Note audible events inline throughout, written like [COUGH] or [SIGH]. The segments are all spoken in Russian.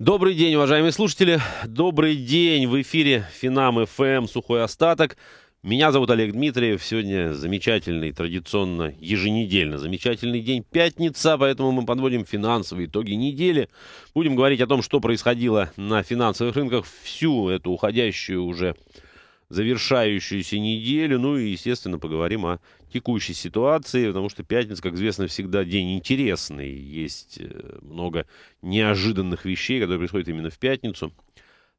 Добрый день, уважаемые слушатели. Добрый день. В эфире Финам ФМ эм, «Сухой остаток». Меня зовут Олег Дмитриев. Сегодня замечательный, традиционно, еженедельно замечательный день. Пятница, поэтому мы подводим финансовые итоги недели. Будем говорить о том, что происходило на финансовых рынках всю эту уходящую уже завершающуюся неделю. Ну и, естественно, поговорим о текущей ситуации, потому что пятница, как известно, всегда день интересный. Есть э, много неожиданных вещей, которые происходят именно в пятницу.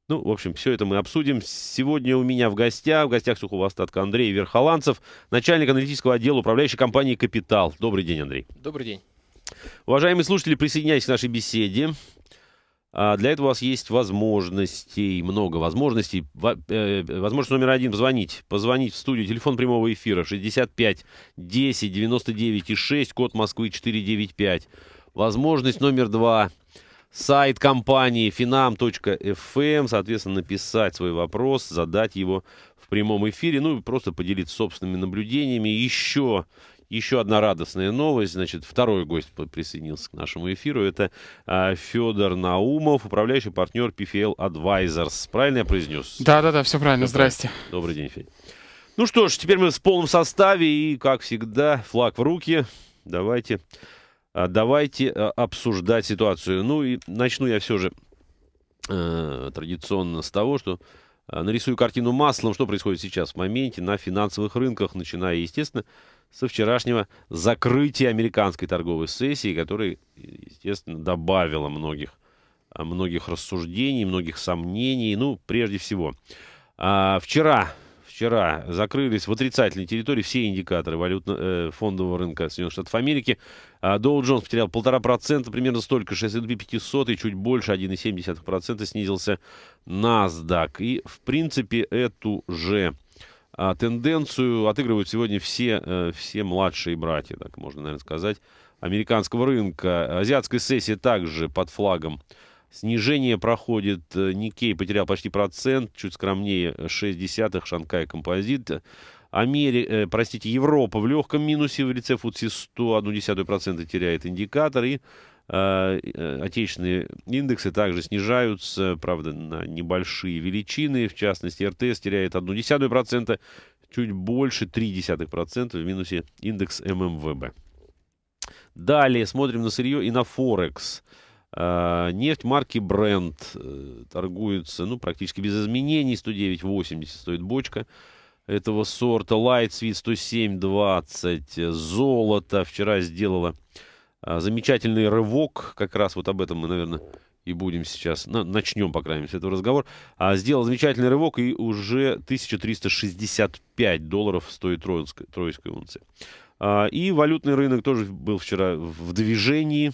Ну, в общем, все это мы обсудим. Сегодня у меня в гостях, в гостях сухого остатка Андрей Верхоланцев, начальник аналитического отдела управляющей компании «Капитал». Добрый день, Андрей. Добрый день. Уважаемые слушатели, присоединяйтесь к нашей беседе. А, для этого у вас есть возможностей, много возможностей. Э, возможность номер один – позвонить. Позвонить в студию. Телефон прямого эфира 65 10 99 и 6, код Москвы 495. Возможность номер два – сайт компании finam.fm, эм. соответственно, написать свой вопрос, задать его в прямом эфире, ну и просто поделиться собственными наблюдениями. Еще еще одна радостная новость. Значит, второй гость присоединился к нашему эфиру. Это э, а, Федор Наумов, управляющий партнер PFL Advisors. Правильно я произнес? Да, да, да, все правильно. Все Здрасте. Добрый день, Федя. Ну что ж, теперь мы в полном составе и, как всегда, флаг в руки. Давайте, а, давайте а, обсуждать ситуацию. Ну и начну я все же э, традиционно с того, что нарисую картину маслом, что происходит сейчас в моменте на финансовых рынках, начиная, естественно, со вчерашнего закрытия американской торговой сессии, которая, естественно, добавила многих, а, многих рассуждений, многих сомнений. Ну, прежде всего, а, вчера, вчера закрылись в отрицательной территории все индикаторы валютно э, фондового рынка Соединенных Штатов Америки. А, Доу Джонс потерял 1,5%, примерно столько же S&P 500 и чуть больше 1,7% снизился NASDAQ. И, в принципе, эту же а тенденцию отыгрывают сегодня все, э, все младшие братья, так можно, наверное, сказать, американского рынка. Азиатская сессия также под флагом снижение проходит. Э, Никей потерял почти процент, чуть скромнее э, десятых шанкай композит. Амери... простите, Европа в легком минусе в лице ФУЦИ 100, 0,1% теряет индикатор. И а, э, отечественные индексы также снижаются, правда, на небольшие величины. В частности, РТС теряет 0,1%, чуть больше 0,3% в минусе индекс ММВБ. Далее смотрим на сырье и на Форекс. А, нефть марки Brent э, торгуется ну, практически без изменений. 109,80 стоит бочка этого сорта. Light Sweet 107,20. Золото вчера сделала а, замечательный рывок, как раз вот об этом мы, наверное, и будем сейчас, начнем, по крайней мере, этот разговор, а, сделал замечательный рывок, и уже 1365 долларов стоит троицкая, троицкая унция. А, и валютный рынок тоже был вчера в движении.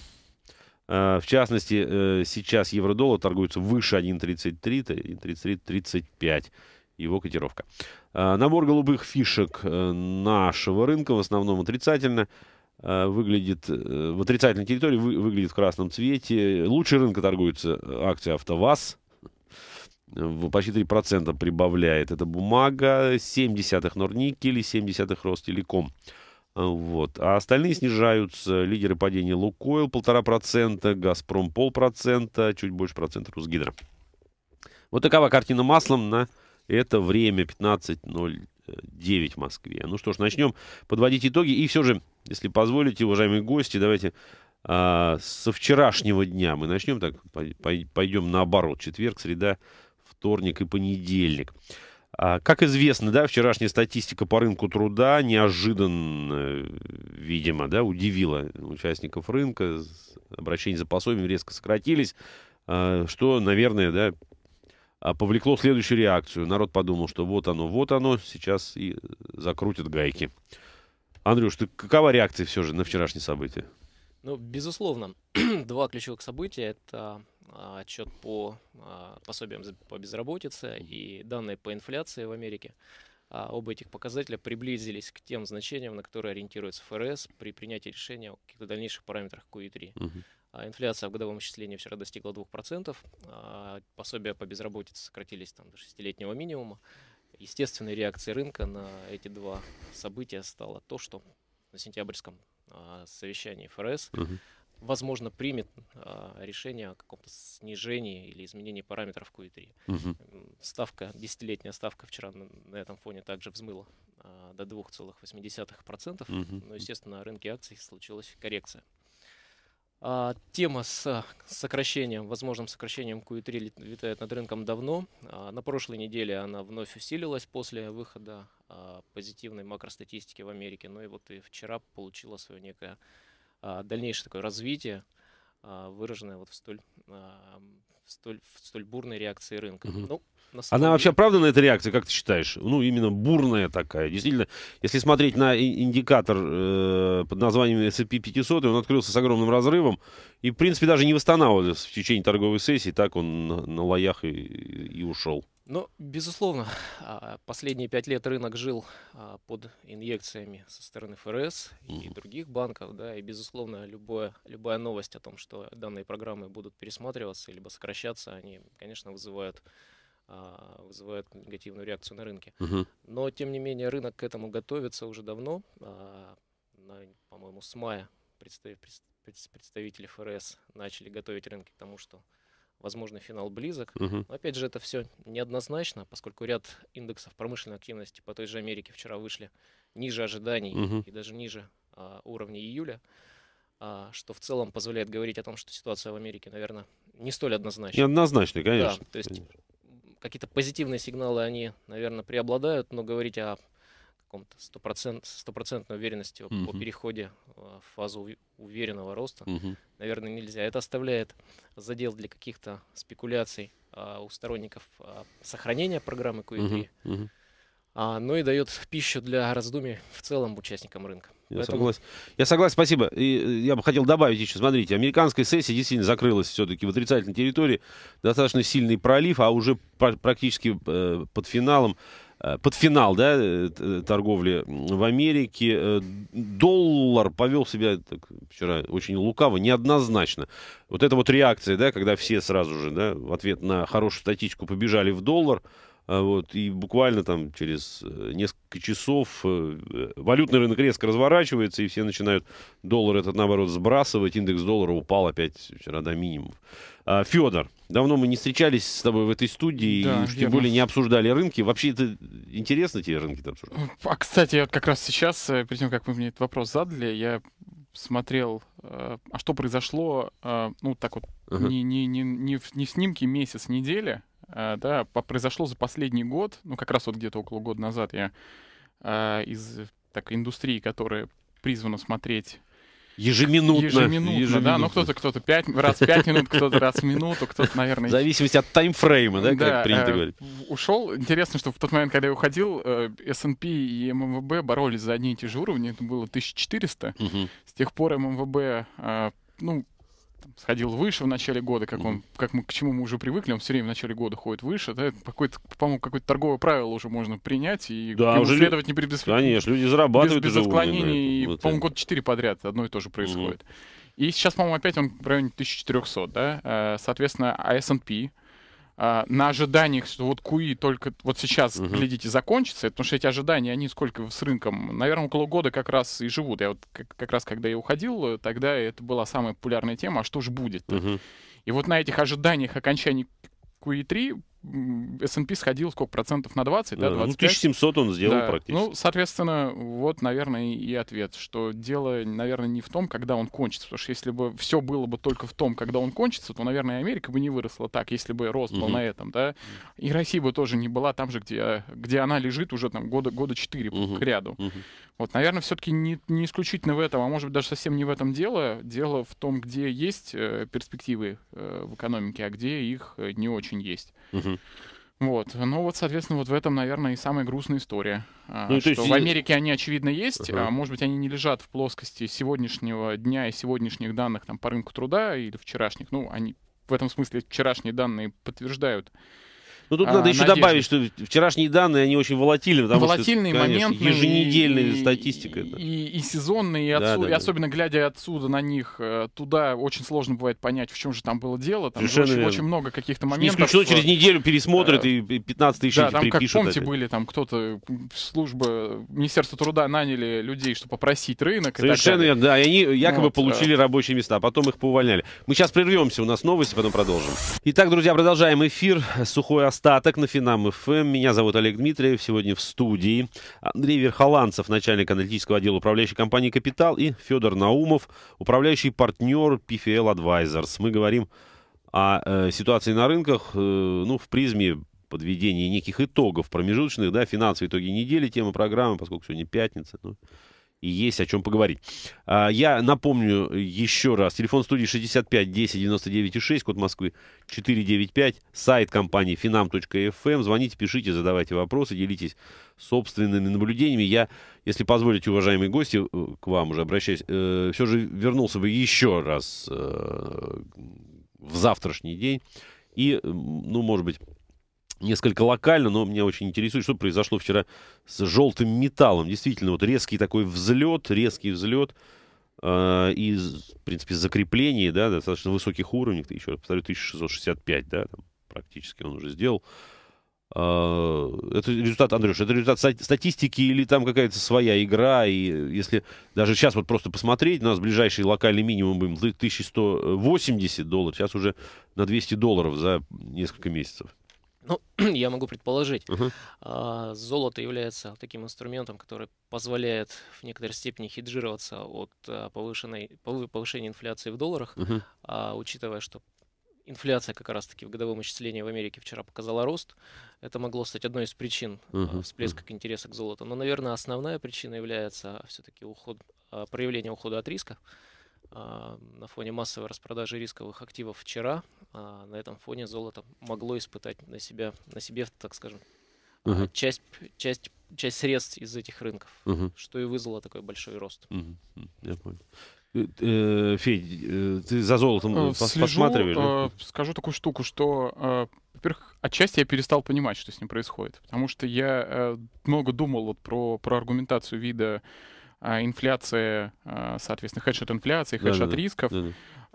А, в частности, э, сейчас евро-доллар торгуется выше 1.33, 1.33.35 его котировка. А, набор голубых фишек э, нашего рынка в основном отрицательно – Э, выглядит э, в отрицательной территории, вы, выглядит в красном цвете. лучший рынка торгуется э, акция АвтоВАЗ. Почти 3% прибавляет. Это бумага, 0,7 Норникель, 0,7 Ростелеком. Вот. А остальные снижаются. Лидеры падения Лукойл 1,5%, Газпром 0,5%, чуть больше процента Русгидро. Вот такова картина маслом на это время 15.03. 9 в Москве. Ну что ж, начнем подводить итоги. И все же, если позволите, уважаемые гости, давайте а, со вчерашнего дня мы начнем так, пойдем наоборот. Четверг, среда, вторник и понедельник. А, как известно, да, вчерашняя статистика по рынку труда неожиданно, видимо, да, удивила участников рынка. Обращения за пособием резко сократились, а, что, наверное, да, а, повлекло следующую реакцию. Народ подумал, что вот оно, вот оно, сейчас и э, закрутят гайки. Андрюш, ты какова реакция все же на вчерашние события? Ну, безусловно, [CLEARS THROAT] два ключевых события – это а, отчет по а, пособиям по безработице и данные по инфляции в Америке. Оба этих показателя приблизились к тем значениям, на которые ориентируется ФРС при принятии решения о каких-то дальнейших параметрах QE3. Угу. А инфляция в годовом исчислении вчера достигла 2%, а пособия по безработице сократились там, до шестилетнего минимума. Естественной реакцией рынка на эти два события стало то, что на сентябрьском а, совещании ФРС, возможно, примет а, решение о каком-то снижении или изменении параметров Q3. Угу. Ставка, десятилетняя ставка вчера на, на этом фоне также взмыла а, до 2,8%, угу. но, естественно, на рынке акций случилась коррекция. А, тема с а, сокращением, возможным сокращением Q3 витает e над рынком давно. А, на прошлой неделе она вновь усилилась после выхода а, позитивной макростатистики в Америке. Ну и вот и вчера получила свое некое а, дальнейшее такое развитие, а, выраженное вот в столь в столь, в столь бурной реакции рынка. Угу. Ну, на Она деле... вообще оправдана, эта реакция, как ты считаешь? Ну, именно бурная такая. Действительно, если смотреть на индикатор э, под названием S&P 500, он открылся с огромным разрывом и, в принципе, даже не восстанавливался в течение торговой сессии. Так он на, на лоях и, и ушел. Ну, безусловно, [LAUGHS] а, последние пять лет рынок жил а, под инъекциями со стороны ФРС и других банков, да, и, безусловно, любое, любая новость о том, что данные программы будут пересматриваться либо сокращаться, они, конечно, вызывают а, вызывают негативную реакцию на рынке. Угу. Но, тем не менее, рынок к этому готовится уже давно. По-моему, с мая представители ФРС начали готовить рынки к тому, что возможно, финал близок. Угу. Но опять же, это все неоднозначно, поскольку ряд индексов промышленной активности по той же Америке вчера вышли ниже ожиданий угу. и даже ниже а, уровня июля. А, что в целом позволяет говорить о том, что ситуация в Америке, наверное, не столь однозначна. Неоднозначно, конечно. Да, то есть какие-то позитивные сигналы, они, наверное, преобладают, но говорить о каком-то стопроцентной уверенности угу. Uh-huh. по переходе э, в фазу уверенного роста, Uh-huh. наверное, нельзя. Это оставляет задел для каких-то спекуляций а, у сторонников а, сохранения программы QE3, угу. Угу. А, но ну и дает пищу для раздумий в целом участникам рынка. Я Поэтому... согласен. Я согласен, спасибо. И э, я бы хотел добавить еще, смотрите, американская сессия действительно закрылась все-таки в отрицательной территории. Достаточно сильный пролив, а уже практически э, под финалом Э, под финал да, э, э, торговли в Америке доллар повел себя так, вчера очень лукаво, неоднозначно. Вот эта вот реакция, да, когда все сразу же да, в ответ на хорошую статистику побежали в доллар – а вот, и буквально там через э, несколько часов э, э, валютный рынок резко разворачивается, и все начинают доллар этот, наоборот, сбрасывать. Индекс доллара упал опять вчера до минимума. Федор, давно мы не встречались с тобой в этой студии, да, и уж тем более не обсуждали рынки. Вообще, это интересно тебе рынки там. обсуждать? А, кстати, вот как раз сейчас, перед тем, как вы мне этот вопрос задали, я смотрел, а что произошло, ну, так вот, uh не, не, не, не, в, не в снимке месяц, неделя, а, да, произошло за последний год, ну как раз вот где-то около года назад я а, из так, индустрии, которая призвана смотреть Ежеминутно. Ежеминутно, Ежеминутно. да. Ну, кто-то кто-то пять, раз пять минут, кто-то раз минуту, кто-то, наверное... В зависимости от таймфрейма, да, как да, принято э, говорить. Ушел. Интересно, что в тот момент, когда я уходил, э, S&P и ММВБ эм боролись за одни и те же уровни. Это было 1400. Угу. С тех пор ММВБ, эм э, а, ну, сходил выше в начале года, как он, как мы, к чему мы уже привыкли, он все время в начале года ходит выше, да, какое-то, по-моему, какое-то торговое правило уже можно принять и да, уже следовать не при без, Конечно, люди зарабатывают без, без отклонений, умные, да. и, по-моему, год 4 подряд одно и то же происходит. Угу. И сейчас, по-моему, опять он в районе 1400, да, э, соответственно, а S&P а, на ожиданиях, что вот куи только вот сейчас, угу. глядите, закончится, потому что эти ожидания, они сколько с рынком, наверное, около года как раз и живут. Я вот как, как раз, когда я уходил, тогда это была самая популярная тема, а что же будет? Угу. И вот на этих ожиданиях окончания куи 3 S&P сходил сколько процентов на 20, да, да 25. Ну, 1700 он сделал да. практически. Ну, соответственно, вот, наверное, и ответ, что дело, наверное, не в том, когда он кончится, потому что если бы все было бы только в том, когда он кончится, то, наверное, Америка бы не выросла так, если бы рост был угу. на этом, да, и Россия бы тоже не была там же, где, где она лежит уже там года, года 4 угу. к ряду. Угу. Вот, наверное, все-таки не, не исключительно в этом, а может быть, даже совсем не в этом дело. Дело в том, где есть э, перспективы э, в экономике, а где их э, не очень есть. Угу. Вот, ну вот, соответственно, вот в этом, наверное, и самая грустная история, а, ну, что есть... в Америке они, очевидно, есть, uh-huh. а может быть, они не лежат в плоскости сегодняшнего дня и сегодняшних данных там по рынку труда или вчерашних, ну, они в этом смысле вчерашние данные подтверждают ну, тут а, надо еще надежды. добавить, что вчерашние данные, они очень волатильны. Потому Волатильный что, конечно, момент. Еженедельная и, статистика. И, и, и сезонные, и, отсу... да, да, и особенно да. глядя отсюда на них, э, туда очень сложно бывает понять, в чем же там было дело. Там очень, очень много каких-то моментов. Не исключено, э, через неделю пересмотрят э, и 15 тысяч Да, там, как помните, опять. были там кто-то, служба Министерства труда наняли людей, чтобы попросить рынок. Совершенно верно, да. И они якобы вот, получили э... рабочие места, а потом их поувольняли. Мы сейчас прервемся, у нас новости, потом продолжим. Итак, друзья, продолжаем эфир. Сухой Остаток на Финам ФМ. Эм». Меня зовут Олег Дмитриев. Сегодня в студии Андрей Верхоланцев, начальник аналитического отдела управляющей компании «Капитал» и Федор Наумов, управляющий партнер PFL Advisors. Мы говорим о э, ситуации на рынках, э, ну, в призме подведения неких итогов промежуточных, да, финансовые итоги недели, тема программы, поскольку сегодня пятница, ну, и есть о чем поговорить. А, я напомню еще раз. Телефон студии 65 10 99 6, код Москвы 495, сайт компании finam.fm. Эм. Звоните, пишите, задавайте вопросы, делитесь собственными наблюдениями. Я, если позволите, уважаемые гости, э, к вам уже обращаюсь, э, все же вернулся бы еще раз э, в завтрашний день. И, ну, может быть, несколько локально, но меня очень интересует, что произошло вчера с желтым металлом. Действительно, вот резкий такой взлет, резкий взлет э, и, в принципе, закрепление, да, достаточно высоких уровней, еще раз повторю, 1665, да, там, практически он уже сделал. Э, это результат, Андрюш, это результат статистики или там какая-то своя игра, и если даже сейчас вот просто посмотреть, у нас ближайший локальный минимум будет 1180 долларов, сейчас уже на 200 долларов за несколько месяцев. Ну, [CLEARS THROAT] я могу предположить. Uh-huh. Золото является таким инструментом, который позволяет в некоторой степени хеджироваться от а, повышенной, повышения инфляции в долларах, uh-huh. а, учитывая, что инфляция как раз-таки в годовом исчислении в Америке вчера показала рост. Это могло стать одной из причин uh-huh. всплеска uh интереса к золоту. Но, наверное, основная причина является все-таки уход, проявление ухода от риска. А, на фоне массовой распродажи рисковых активов вчера. А, на этом фоне золото могло испытать на, себя, на себе, так скажем, uh часть, часть, часть средств из этих рынков, uh что и вызвало такой большой рост. uh Я понял. Э, э, Федь, э, ты за золотом Слежу, посматриваешь? Скажу такую штуку, что, во-первых, отчасти я перестал понимать, что с ним происходит, потому что я много думал вот про, про аргументацию вида а, а, инфляции, соответственно, хедж от инфляции, хедшет да, да, рисков. Да,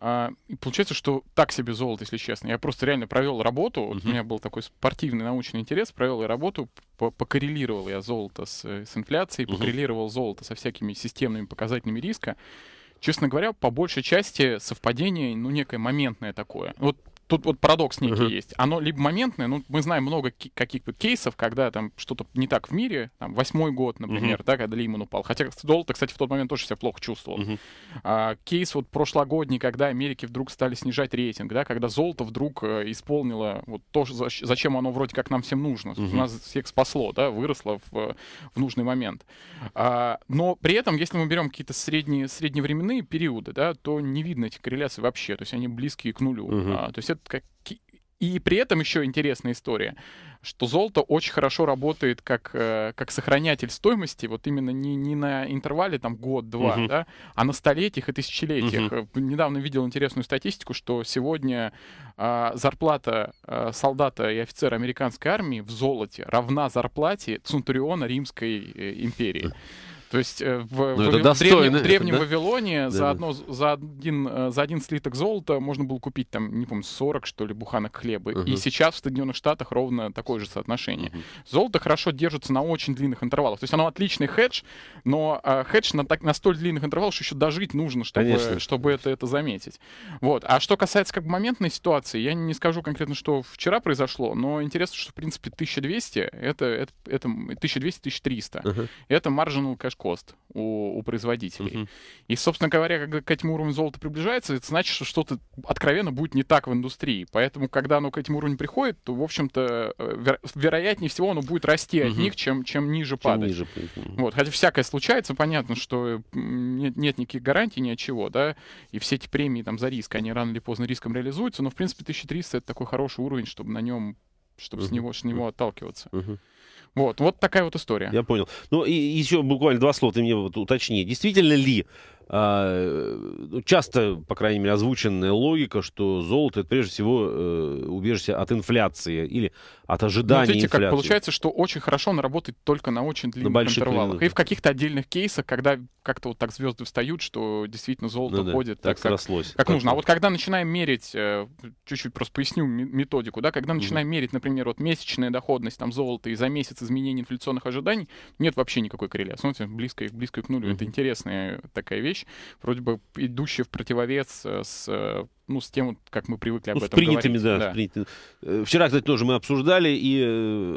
да. и получается, что так себе золото, если честно. Я просто реально провел работу. uh у меня был такой спортивный научный интерес. Провел я работу, покоррелировал я золото с, с инфляцией, uh покоррелировал золото со всякими системными показателями риска. Честно говоря, по большей части совпадение, ну, некое моментное такое. Вот тут вот парадокс некий uh-huh. есть. Оно либо моментное, ну, мы знаем много каких-то кейсов, когда там что-то не так в мире, там, восьмой год, например, uh-huh. да, когда Лиман упал. Хотя доллар-то, кстати, в тот момент тоже себя плохо чувствовал. Uh-huh. А, кейс вот прошлогодний, когда Америки вдруг стали снижать рейтинг, да, когда золото вдруг э, исполнило вот то, зачем оно вроде как нам всем нужно. Uh-huh. Нас всех спасло, да, выросло в, э, в нужный момент. А, но при этом, если мы берем какие-то средние, средневременные периоды, да, то не видно этих корреляций вообще, то есть они близкие к нулю. Uh-huh. А, то есть это как... И при этом еще интересная история, что золото очень хорошо работает как, э, как сохранятель стоимости, вот именно не, не на интервале там год-два, угу. да, а на столетиях и тысячелетиях. Угу. Недавно видел интересную статистику, что сегодня а, зарплата а, солдата и офицера американской армии в золоте равна зарплате Центуриона Римской империи. То есть э, в, ну, в, это в достойно, древнем, это, Вавилоне да, за, одно, за, один, э, за один слиток золота можно было купить, там, не помню, 40, что ли, буханок хлеба. Угу. И сейчас в Соединенных Штатах ровно такое же соотношение. Угу. Золото хорошо держится на очень длинных интервалах. То есть оно отличный хедж, но э, хедж на, так, на столь длинных интервалах, что еще дожить нужно, чтобы, Конечно. чтобы это, это заметить. Вот. А что касается как бы моментной ситуации, я не скажу конкретно, что вчера произошло, но интересно, что, в принципе, 1200 это, это, это 1200-1300. Угу. Это marginal cash кост у, у производителей. Uh-huh. И, собственно говоря, когда к этим уровням золота приближается, это значит, что что-то откровенно будет не так в индустрии. Поэтому, когда оно к этим уровням приходит, то, в общем-то, э, веро- вероятнее всего оно будет расти uh-huh. от них, чем, чем ниже чем падать. Ниже. Uh-huh. Вот. Хотя всякое случается, понятно, что э, нет, нет никаких гарантий ни от чего, да, и все эти премии там за риск, они рано или поздно риском реализуются, но, в принципе, 1300 — это такой хороший уровень, чтобы на нем чтобы uh-huh. с него, с него отталкиваться. Uh-huh. Вот, вот такая вот история. Я понял. Ну и еще буквально два слова ты мне вот уточни. Действительно ли а, ну, часто, по крайней мере, озвученная логика, что золото это прежде всего э, убежище от инфляции или от ожидания ну, видите, инфляции. Как получается, что очень хорошо он работает только на очень длинных на интервалах. Длинных. И в каких-то отдельных кейсах, когда как-то вот так звезды встают, что действительно золото ну, ходит да, так, так, срослось. как, как нужно. А вот когда начинаем мерить, э, чуть-чуть просто поясню методику, да, когда начинаем mm. мерить, например, вот месячная доходность там золота и за месяц изменения инфляционных ожиданий, нет вообще никакой корреляции. Смотрите, близко, близко к нулю. Mm. Это интересная такая вещь вещь, вроде бы идущая в противовес э, с э, ну, с тем, как мы привыкли об ну, этом с принятыми, говорить. Да, да. С принятыми. Э, вчера, кстати, тоже мы обсуждали, и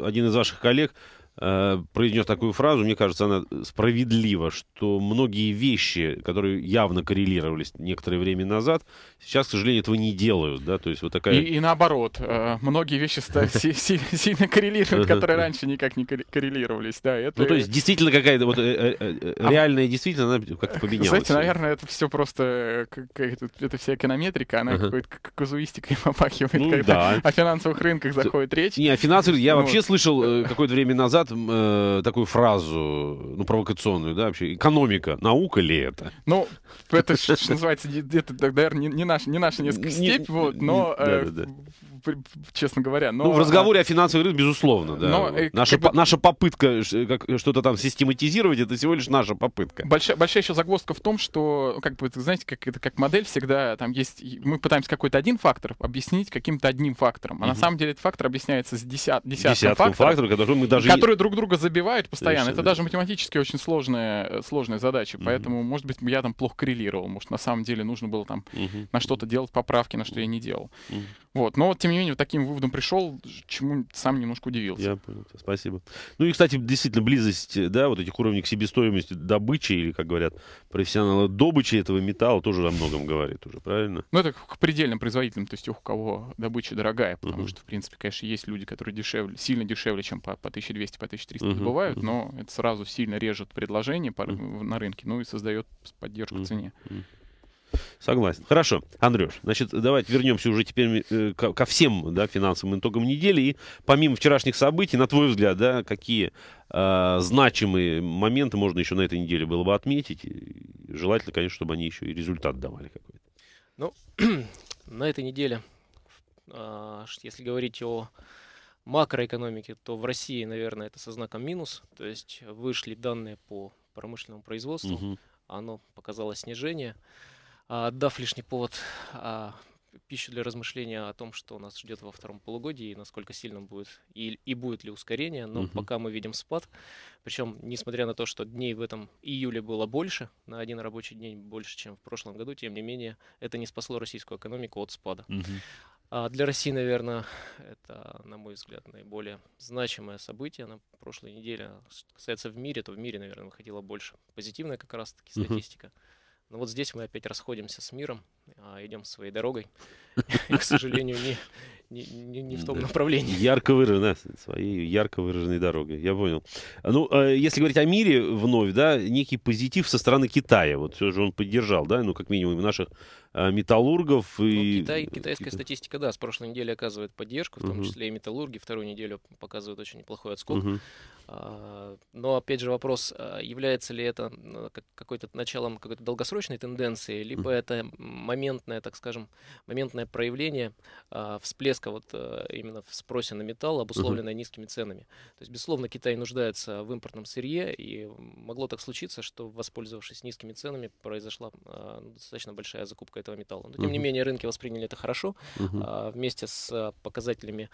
один из ваших коллег Э, произнес такую фразу, мне кажется, она справедлива, что многие вещи, которые явно коррелировались некоторое время назад, сейчас, к сожалению, этого не делают, да, то есть вот такая... И, и наоборот, э, многие вещи [LAUGHS] сильно коррелируют, которые раньше никак не коррелировались, да, это... Ну, то есть действительно какая-то вот э, а реальная действительно, она как-то [LAUGHS] поменялась. Знаете, наверное, это все просто, это вся эконометрика, она какой-то казуистикой [LAUGHS] попахивает, ну когда о финансовых рынках заходит речь. Не, о финансовых, я вообще слышал какое-то время назад, говорят э, такую фразу, ну, провокационную, да, вообще, экономика, наука ли это? Ну, это, что называется, это, наверное, не, наша, не наша несколько степь, вот, но... Э, честно говоря. Но, ну, в разговоре э, о финансовых рынках, безусловно, да. Э, наша, попытка что-то там систематизировать, это всего лишь наша попытка. Большая, большая еще загвоздка в том, что, как бы, знаете, как, это как модель всегда, там есть, мы пытаемся какой-то один фактор объяснить каким-то одним фактором, а на самом деле этот фактор объясняется с деся... десятком, факторов, который мы даже которые друг друга забивают постоянно. Это даже математически очень сложная, э, сложная задача. Поэтому, может быть, я там плохо коррелировал. Может, на самом деле нужно было там на что-то делать поправки, на что я не делал. Вот. Но Вот. тем не менее, таким выводом пришел, чему сам немножко удивился. Я понял. Спасибо. Ну и, кстати, действительно, близость, да, вот этих уровней себестоимости добычи, или, как говорят профессионалы, добычи этого металла тоже о многом говорит уже, правильно? Ну, это к предельным производителям, то есть тех, у кого добыча дорогая, потому uh-huh. что, в принципе, конечно, есть люди, которые дешевле, сильно дешевле, чем по, по 1200, по пока 1300 угу, добывают, угу. но это сразу сильно режет предложение по, угу. на рынке, ну и создает поддержку угу, цене. Согласен. Хорошо, Андрюш, значит, давайте вернемся уже теперь э, ко всем да, финансовым итогам недели. И помимо вчерашних событий, на твой взгляд, да, какие э, значимые моменты можно еще на этой неделе было бы отметить? желательно, конечно, чтобы они еще и результат давали какой-то. Ну, [CLEARS THROAT] на этой неделе, э, если говорить о макроэкономики, то в России, наверное, это со знаком минус. То есть вышли данные по промышленному производству, угу. оно показало снижение. А, отдав лишний повод а, пищу для размышления о том, что нас ждет во втором полугодии и насколько сильным будет и, и будет ли ускорение. Но угу. пока мы видим спад. Причем, несмотря на то, что дней в этом июле было больше, на один рабочий день больше, чем в прошлом году, тем не менее, это не спасло российскую экономику от спада. Угу. А для России, наверное, это, на мой взгляд, наиболее значимое событие на прошлой неделе. Что а касается в мире, то в мире, наверное, выходило больше позитивная как раз-таки статистика. Но вот здесь мы опять расходимся с миром, а, идем своей дорогой. И, [LAUGHS] к сожалению, не, не, не, в том направлении. Ярко выраженная, да, своей ярко выраженной дорогой, я понял. Ну, если говорить о мире вновь, да, некий позитив со стороны Китая, вот все же он поддержал, да, ну, как минимум, наших Э, металлургов. Ну, и... Ну, Китай, китайская типа статистика, да, с прошлой недели оказывает поддержку, в том uh-huh. числе и металлурги. Вторую неделю показывают очень неплохой отскок. Uh-huh. но, опять же, вопрос, а, является ли это ну, какой-то началом какой-то долгосрочной тенденции, либо это моментное, так скажем, моментное проявление а, всплеска вот э, именно в спросе на металл, обусловленное uh-huh. низкими ценами. То есть, безусловно, Китай нуждается в импортном сырье, и могло так случиться, что, воспользовавшись низкими ценами, произошла достаточно большая закупка этого металла. Но, тем не менее, рынки восприняли это хорошо. А, вместе с а, показателями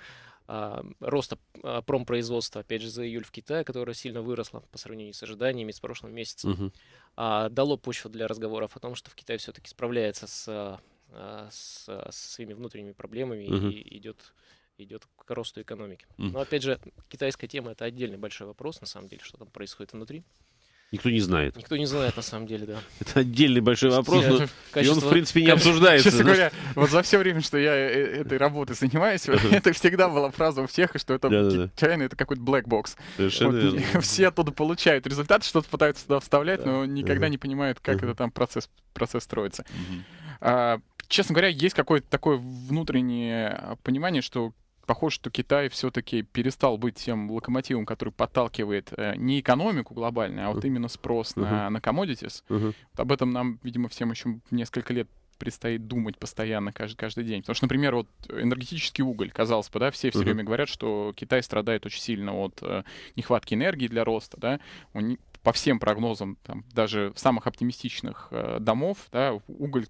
а, роста промпроизводства, опять же, за июль в Китае, которое сильно выросло по сравнению с ожиданиями с прошлым месяцем, дало почву для разговоров о том, что в Китае все-таки справляется с, с, с своими внутренними проблемами и идет идет к росту экономики. Но опять же, китайская тема это отдельный большой вопрос, на самом деле, что там происходит внутри. Никто не знает. Никто не знает, на самом деле, да. [LAUGHS] Это отдельный большой вопрос, но Качество... и он, в принципе, не обсуждается. Честно говоря, вот за все время, что я э, этой работой занимаюсь, [LAUGHS] это всегда была фраза у всех, что это чайно, это какой-то black box. Совершенно [LAUGHS] Все оттуда получают результаты, что-то пытаются туда вставлять, но никогда не понимают, как это там процесс строится а, честно говоря, есть какое-то такое внутреннее а, понимание, что похоже, что Китай все-таки перестал быть тем локомотивом, который подталкивает э, не экономику глобальную, а вот именно спрос uh-huh. на, на commodities. Uh-huh. Вот об этом нам, видимо, всем еще несколько лет предстоит думать постоянно каждый, каждый день. Потому что, например, вот энергетический уголь, казалось бы, да, все все uh-huh. время говорят, что Китай страдает очень сильно от э, нехватки энергии для роста, да, он, по всем прогнозам, там, даже самых оптимистичных э, домов, да, уголь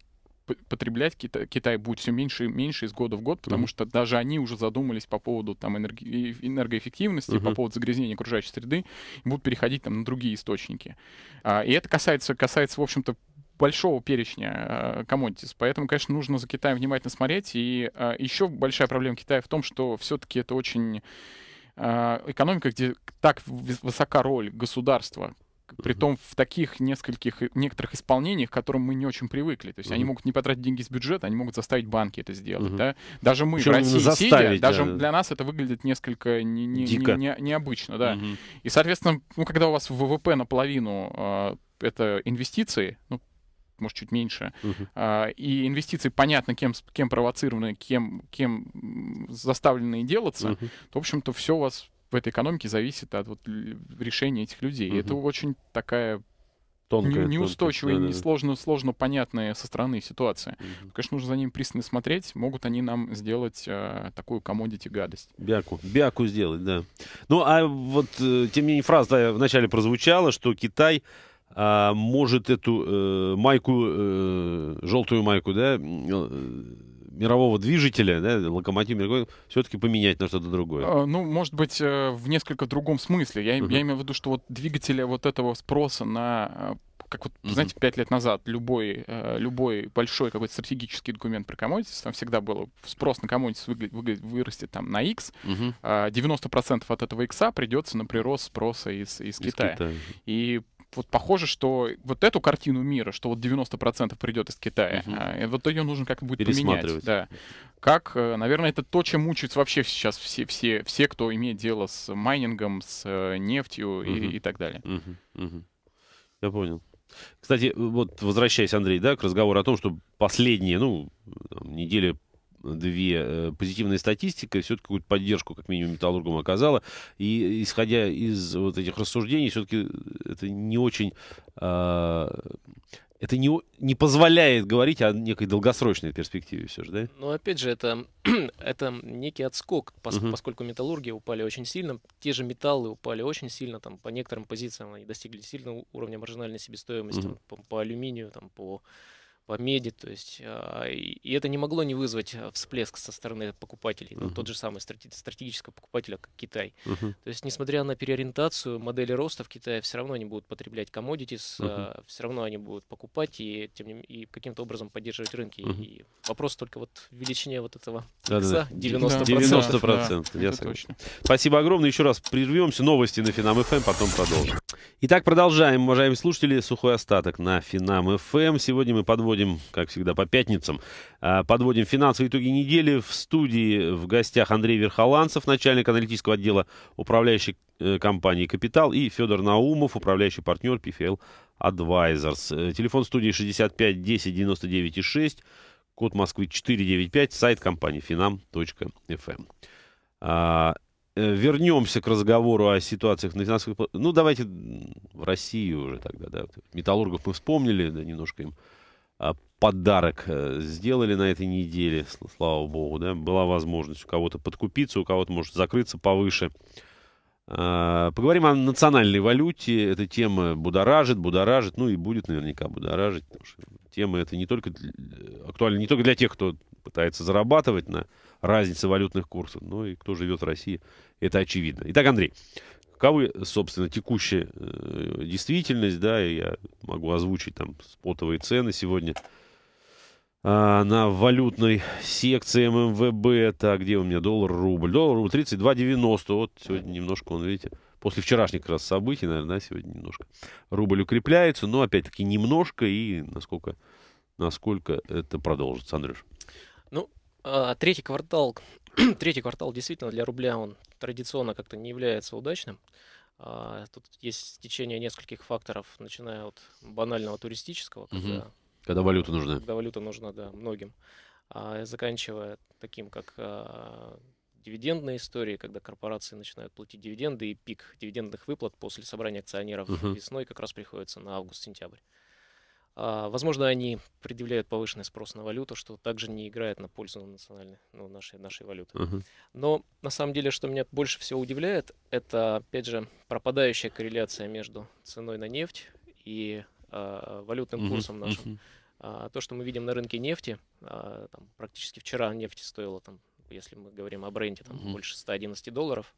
потреблять Китай, Китай будет все меньше и меньше из года в год, потому mm-hmm. что даже они уже задумались по поводу там, энерги- энергоэффективности, mm-hmm. по поводу загрязнения окружающей среды, и будут переходить там, на другие источники. А, и это касается, касается, в общем-то, большого перечня коммодитис. А, Поэтому, конечно, нужно за Китаем внимательно смотреть. И а, еще большая проблема Китая в том, что все-таки это очень а, экономика, где так высока роль государства притом в таких нескольких, э, некоторых исполнениях, к которым мы не очень привыкли. То есть они могут не потратить деньги с бюджета, они могут заставить банки это сделать, да. Даже мы в России сидя, даже для нас это выглядит несколько необычно, да. И, соответственно, ну, когда у вас ВВП наполовину а, это инвестиции, ну, может, чуть меньше. Uh-huh. А, и инвестиции понятно, кем, кем провоцированы, кем, кем заставлены делаться, uh-huh. то, в общем-то, все у вас в этой экономике зависит от вот решения этих людей. Угу. Это очень такая тонкая, неустойчивая, тонкая, да, сложно, сложно понятная со стороны ситуация. Угу. Конечно, нужно за ним пристально смотреть. Могут они нам сделать э, такую комодити гадость. Бяку. Бяку сделать, да. Ну, а вот, э, тем не менее, фраза э, вначале прозвучала, что Китай э, может эту э, майку, э, желтую майку, да, э, мирового движителя, да, локомотив мировой, все-таки поменять на что-то другое? А, ну, может быть, э, в несколько другом смысле. Я, uh-huh. я имею в виду, что вот двигателя вот этого спроса на э, как вот, знаете, пять лет назад любой, э, любой большой какой-то стратегический документ про коммунитис, там всегда было спрос на коммунитис выглядит, вырастет там на X, mm-hmm. 90% от этого X придется на прирост спроса из, из, из Китая. Китая. И вот похоже, что вот эту картину мира, что вот 90% придет из Китая, угу. а, вот ее нужно как-то будет поменять. Да. Как, э, наверное, это то, чем мучаются вообще сейчас все, все, все кто имеет дело с майнингом, с э, нефтью угу. и, и так далее. Угу. Угу. Я понял. Кстати, вот возвращаясь, Андрей, да, к разговору о том, что последние, ну, там, недели две э, позитивные статистики, все-таки какую-то поддержку, как минимум, металлургам оказала. И исходя из вот этих рассуждений, все-таки это не очень а, это не, не позволяет говорить о некой долгосрочной перспективе все же, да? Ну, опять же, это, [CLEARS THROAT] это некий отскок, пос, угу. поскольку металлургия упали очень сильно, те же металлы упали очень сильно, там, по некоторым позициям они достигли сильного уровня маржинальной себестоимости, угу. по, по алюминию, там, по по меди, то есть а, и это не могло не вызвать а, всплеск со стороны покупателей, uh-huh. тот же самый стратегического покупателя, как Китай. Uh-huh. То есть, несмотря на переориентацию, модели роста в Китае все равно они будут потреблять commodities, uh-huh. А, все равно они будут покупать и, тем не, и каким-то образом поддерживать рынки. Uh-huh. И вопрос только вот в величине вот этого икса, 90%. 90%, да, я согласен. Спасибо огромное. Еще раз прервемся. Новости на Финам FM, эм, потом продолжим. Итак, продолжаем, уважаемые слушатели, сухой остаток на Финам ФМ. Эм». Сегодня мы подводим, как всегда, по пятницам, а, подводим финансовые итоги недели. В студии в гостях Андрей Верхоланцев, начальник аналитического отдела управляющей э, компании «Капитал», и Федор Наумов, управляющий партнер PFL Advisors. Э, телефон студии 65 10 99 6, код Москвы 495, сайт компании finam.fm. Э, вернемся к разговору о ситуациях на финансовых... Ну, давайте в Россию уже тогда, да. Металлургов мы вспомнили, да, немножко им а, подарок э, сделали на этой неделе, слава богу, да. Была возможность у кого-то подкупиться, у кого-то, может, закрыться повыше. А, поговорим о национальной валюте. Эта тема будоражит, будоражит, ну и будет наверняка будоражить, потому что тема это не только э, актуальна не только для тех, кто пытается зарабатывать на разница валютных курсов. Ну и кто живет в России, это очевидно. Итак, Андрей, каковы, собственно, текущая э, действительность, да, я могу озвучить там спотовые цены сегодня а, на валютной секции ММВБ, так, где у меня доллар, рубль, доллар, рубль 32,90, вот сегодня немножко, он, видите, после вчерашних как раз событий, наверное, сегодня немножко рубль укрепляется, но опять-таки немножко и насколько, насколько это продолжится, Андрюш? Ну, а, третий квартал, [CLEARS THROAT] третий квартал действительно для рубля он традиционно как-то не является удачным. А, тут есть течение нескольких факторов, начиная от банального туристического, когда, угу. когда валюта нужна. Когда валюта нужна, да, многим. А, заканчивая таким, как а, дивидендной истории, когда корпорации начинают платить дивиденды, и пик дивидендных выплат после собрания акционеров угу. весной как раз приходится на август-сентябрь. А, возможно, они предъявляют повышенный спрос на валюту, что также не играет на пользу национальной, ну, нашей, нашей валюты. Uh-huh. Но на самом деле, что меня больше всего удивляет, это, опять же, пропадающая корреляция между ценой на нефть и э, валютным uh-huh. курсом нашим. Uh-huh. А, то, что мы видим на рынке нефти, а, там, практически вчера нефть стоила, там, если мы говорим о бренде, там, uh-huh. больше 111 долларов.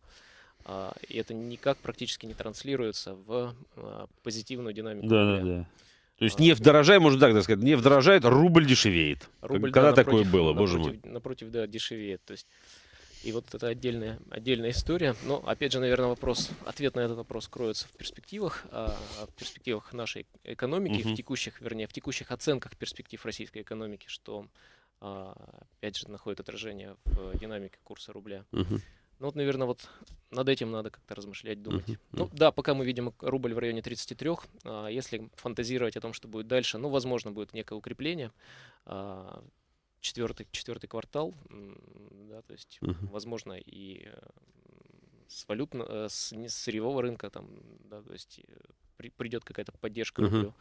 А, и это никак практически не транслируется в а, позитивную динамику. Да, да, да. То есть нефть дорожает, можно так сказать, нефть дорожает, рубль дешевеет. Рубль, Когда да, напротив, такое было, напротив, боже мой? Напротив, да, дешевеет. То есть, и вот это отдельная, отдельная история. Но, опять же, наверное, вопрос, ответ на этот вопрос кроется в перспективах, а, в перспективах нашей экономики, угу. в текущих, вернее, в текущих оценках перспектив российской экономики, что, а, опять же, находит отражение в динамике курса рубля. Угу. Ну вот, наверное, вот над этим надо как-то размышлять, думать. Uh-huh. Ну да, пока мы видим э, рубль в районе 33, а, если фантазировать о том, что будет дальше, ну, возможно, будет некое укрепление. А, четвертый, четвертый квартал, да, то есть, uh-huh. возможно, и э, с валют, э, с сырьевого рынка, там, да, то есть при, придет какая-то поддержка uh-huh. рублю.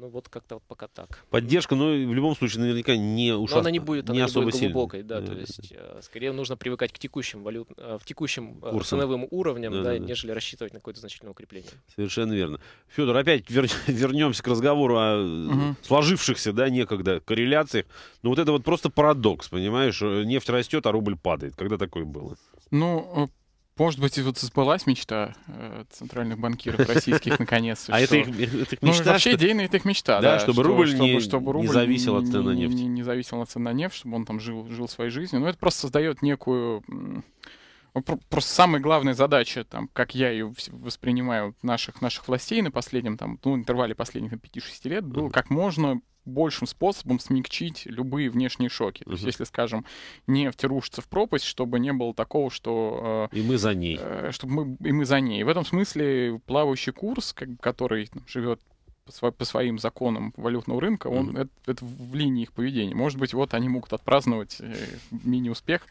Ну, вот как-то вот пока так. Поддержка, но ну, в любом случае наверняка не ушла. она не будет, не она не особо будет глубокой, сильной. да. То э, есть, э, скорее нужно привыкать к текущим валют, э, в текущим Курсам. ценовым уровням, да, да, да, нежели рассчитывать на какое-то значительное укрепление. Совершенно верно. Федор, опять вер... [LAUGHS] вернемся к разговору о угу. сложившихся, да, некогда корреляциях. Но ну, вот это вот просто парадокс, понимаешь? Нефть растет, а рубль падает. Когда такое было? Ну, может быть, и вот сбылась мечта э, центральных банкиров российских [LAUGHS] наконец. А это их ну, мечта? вообще идейная это их мечта, да. Чтобы рубль не зависел от цены нефти, Не зависел от цен на чтобы он там жил своей жизнью. Но ну, это просто создает некую... Просто самая главная задача, там, как я ее воспринимаю, наших, наших властей на последнем там, ну, интервале последних 5-6 лет, было как можно большим способом смягчить любые внешние шоки. Угу. То есть, если, скажем, нефть рушится в пропасть, чтобы не было такого, что... Э, и мы за ней. Э, чтобы мы, и мы за ней. в этом смысле плавающий курс, который там, живет по, своим законам валютного рынка, он, mm-hmm. это, это в линии их поведения. Может быть, вот они могут отпраздновать э, мини-успех.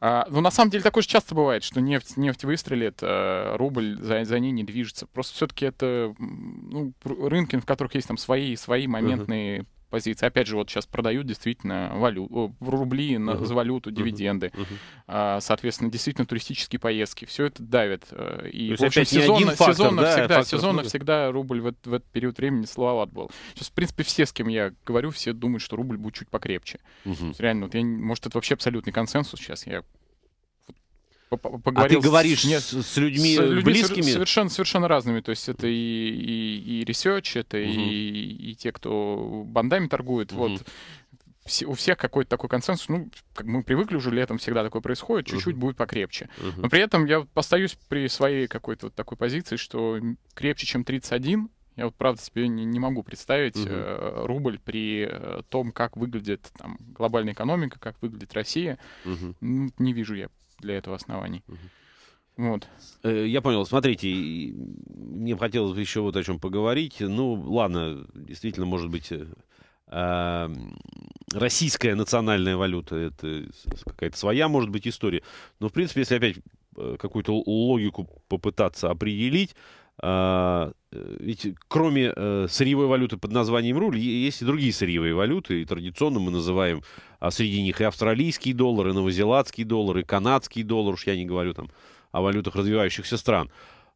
А, но на самом деле такое же часто бывает, что нефть, нефть выстрелит, а рубль за, за ней не движется. Просто все-таки это ну, рынки, в которых есть там свои, свои моментные mm-hmm позиции. Опять же, вот сейчас продают действительно валю, рубли на, uh-huh. за валюту, дивиденды. Uh-huh. Uh-huh. Соответственно, действительно туристические поездки. Все это давит. Э, и, в общем, сезонно, фактор, сезонно, да, всегда, сезонно всегда рубль в этот, в этот период времени слабоват был. Сейчас, в принципе, все, с кем я говорю, все думают, что рубль будет чуть покрепче. Uh-huh. Реально, вот я, может, это вообще абсолютный консенсус сейчас. Я поговорил. А ты говоришь с, нет, с людьми, с людьми близкими? Совершенно, совершенно разными. То есть это и, и, и ресерч, это угу. и, и те, кто бандами торгует. Угу. Вот у всех какой-то такой консенсус. Ну, как мы привыкли уже летом, всегда такое происходит, чуть-чуть uh-huh. будет покрепче. Uh-huh. Но при этом я остаюсь при своей какой-то вот такой позиции, что крепче, чем 31, я вот правда себе не, могу представить uh-huh. рубль при э, том, как выглядит там, глобальная экономика, как выглядит Россия. Uh-huh. не вижу я для этого оснований. Вот. Э, я понял. Смотрите, мне хотелось бы еще вот о чем поговорить. Ну, ладно, действительно, может быть, э, российская национальная валюта это какая-то своя, может быть, история. Но, в принципе, если опять э, какую-то логику попытаться определить, а, э, ведь кроме э, сырьевой валюты под названием рубль, есть и другие сырьевые валюты, и традиционно мы называем а среди них и австралийский доллар, и новозеландский доллар, и канадский доллар, уж я не говорю там о валютах развивающихся стран.